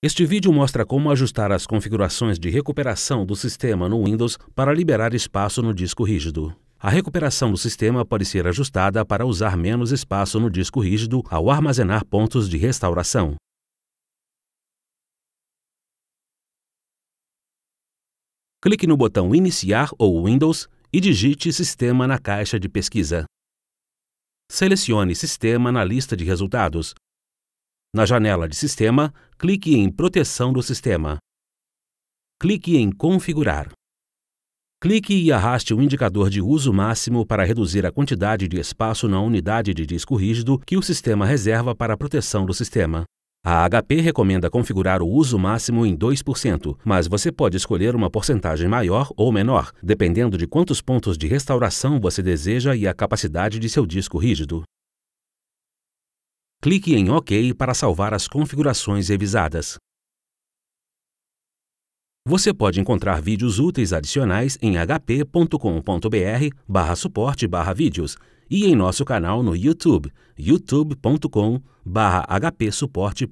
Este vídeo mostra como ajustar as configurações de recuperação do sistema no Windows para liberar espaço no disco rígido. A recuperação do sistema pode ser ajustada para usar menos espaço no disco rígido ao armazenar pontos de restauração. Clique no botão Iniciar ou Windows e digite Sistema na caixa de pesquisa. Selecione Sistema na lista de resultados na janela de Sistema, clique em Proteção do sistema. Clique em Configurar. Clique e arraste o indicador de uso máximo para reduzir a quantidade de espaço na unidade de disco rígido que o sistema reserva para a proteção do sistema. A HP recomenda configurar o uso máximo em 2%, mas você pode escolher uma porcentagem maior ou menor, dependendo de quantos pontos de restauração você deseja e a capacidade de seu disco rígido. Clique em OK para salvar as configurações revisadas. Você pode encontrar vídeos úteis adicionais em hp.com.br suporte vídeos e em nosso canal no YouTube, youtube.com/hpsuporte